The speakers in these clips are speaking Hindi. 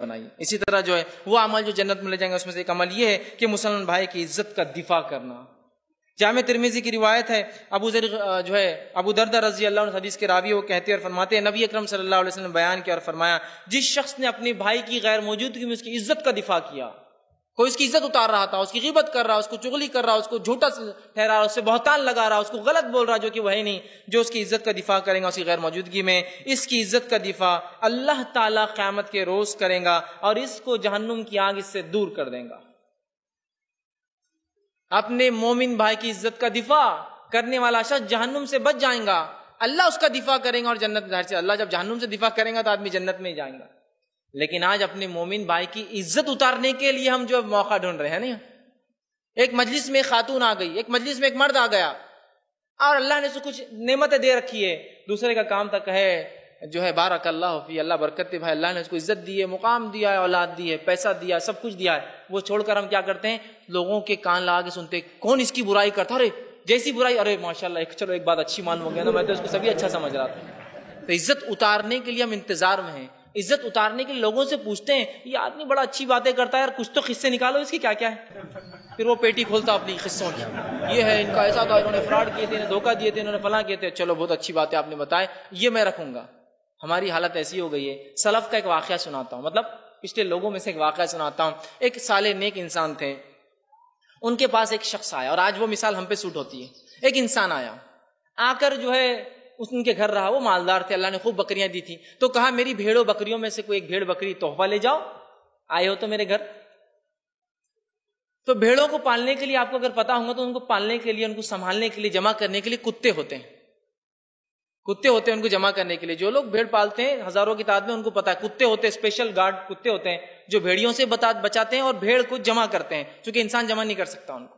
बनाई इसी तरह जो है वो अमल जो जन्नत में ले जाएंगे उसमें से एक अमल ये है कि मुसलमान भाई की इज्जत का दिफा करना जाम तिरमिजी की रिवायत है अबू जर जो है अबू दरदा रजी अल्लाह हदीस के रावी वो कहते और फरमाते हैं नबी अक्रम सल्ला वसलम बयान किया और फरमाया जिस शख्स ने अपने भाई की गैर मौजूदगी में उसकी इज्जत का दिफा किया कोई उसकी इज्जत उतार रहा था उसकी गिबत कर रहा उसको चुगली कर रहा उसको झूठा ठहरा रहा उससे बहुतान लगा रहा उसको गलत बोल रहा जो कि वही नहीं जो उसकी इज्जत का दिफा करेगा उसकी गैर मौजूदगी में इसकी इज्जत का दिफा अल्लाह ताला क्यामत के रोज करेगा और इसको जहन्नुम की आग इससे दूर कर देगा अपने मोमिन भाई की इज्जत का दिफा करने वाला शख्स जहन्नुम से बच जाएगा अल्लाह उसका दिफा करेंगे और जन्नत से अल्लाह जब जहन्नुम से दिफा करेंगे तो आदमी जन्नत में ही जाएगा लेकिन आज अपने मोमिन भाई की इज्जत उतारने के लिए हम जो मौका ढूंढ रहे हैं नहीं एक मजलिस में खातून आ गई एक मजलिस में एक मर्द आ गया और अल्लाह ने कुछ नेमतें दे रखी है दूसरे का काम तक है जो है बारक अल्लाह अल्लाह बरकत भाई अल्लाह ने उसको इज्जत दी है मुकाम दिया है औलाद दी है पैसा दिया सब कुछ दिया है वो छोड़कर हम क्या करते हैं लोगों के कान लगा के सुनते कौन इसकी बुराई करता अरे जैसी बुराई अरे माशाल्लाह एक चलो एक बात अच्छी मान हो गया ना मैं तो उसको सभी अच्छा समझ रहा था तो इज्जत उतारने के लिए हम इंतजार में हैं इज्जत उतारने के लोगों से पूछते हैं ये आदमी बड़ा अच्छी बातें करता है यार कुछ तो किस्से निकालो इसकी क्या क्या है फिर वो पेटी खोलता अपनी किस्सों की ये है इनका ऐसा था इन्होंने फ्रॉड किए थे धोखा दिए थे इन्होंने फला किए थे चलो बहुत अच्छी बात है आपने बताए ये मैं रखूंगा हमारी हालत ऐसी हो गई है सलफ का एक वाक्य सुनाता हूँ मतलब पिछले लोगों में से एक वाक्य सुनाता हूँ एक साले नेक इंसान थे उनके पास एक शख्स आया और आज वो मिसाल हम पे सूट होती है एक इंसान आया आकर जो है उनके घर रहा वो मालदार थे अल्लाह ने खूब बकरियां दी थी तो कहा मेरी भेड़ों बकरियों में से कोई एक भेड़ बकरी तोहफा ले जाओ आए हो तो मेरे घर तो भेड़ों को पालने के लिए आपको अगर पता होगा तो उनको पालने के लिए उनको संभालने के लिए जमा करने के लिए कुत्ते होते हैं कुत्ते होते हैं उनको जमा करने के लिए जो लोग भेड़ पालते हैं हजारों की तादाद में उनको पता है कुत्ते होते हैं स्पेशल गार्ड कुत्ते होते हैं जो भेड़ियों से बता बचाते हैं और भेड़ को जमा करते हैं क्योंकि इंसान जमा नहीं कर सकता उनको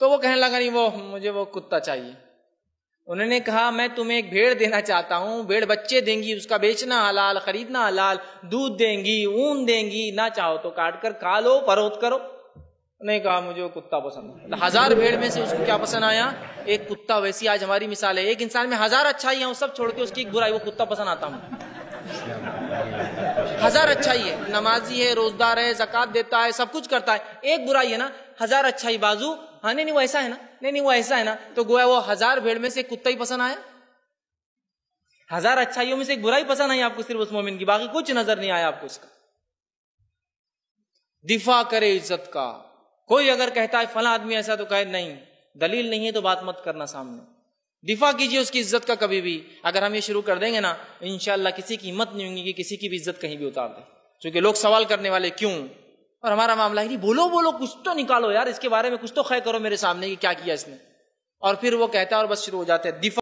तो वो कहने लगा नहीं वो मुझे वो कुत्ता चाहिए उन्होंने कहा मैं तुम्हें एक भेड़ देना चाहता हूँ भेड़ बच्चे देंगी उसका बेचना हलाल खरीदना हलाल दूध देंगी ऊन देंगी ना चाहो तो काट कर खा लो परोत करो नहीं कहा मुझे कुत्ता पसंद तो हजार भेड़ में से उसको क्या पसंद आया एक कुत्ता वैसी आज हमारी मिसाल है एक इंसान में हजार अच्छाई है सब छोड़ के उसकी एक बुराई वो कुत्ता पसंद आता हूँ हजार अच्छाई है नमाजी है रोजदार है जक़ात देता है सब कुछ करता है एक बुराई है ना हजार अच्छाई बाजू हाँ नहीं नहीं वैसा ऐसा है ना नहीं नहीं वो ऐसा है ना तो गोया वो हजार भेड़ में से कुत्ता ही पसंद आया हजार अच्छाइयों में से एक बुराई पसंद आई आपको सिर्फ उस मोमिन की बाकी कुछ नजर नहीं आया आपको उसका दिफा करे इज्जत का कोई अगर कहता है फला आदमी ऐसा तो कहे नहीं दलील नहीं है तो बात मत करना सामने दिफा कीजिए उसकी इज्जत का कभी भी अगर हम ये शुरू कर देंगे ना इनशाला किसी की हिम्मत नहीं होगी कि किसी की भी इज्जत कहीं भी उतार दे क्योंकि लोग सवाल करने वाले क्यों और हमारा मामला है बोलो बोलो कुछ तो निकालो यार इसके बारे में कुछ तो खै करो मेरे सामने कि क्या किया इसने और फिर वो कहता है और बस शुरू हो जाते हैं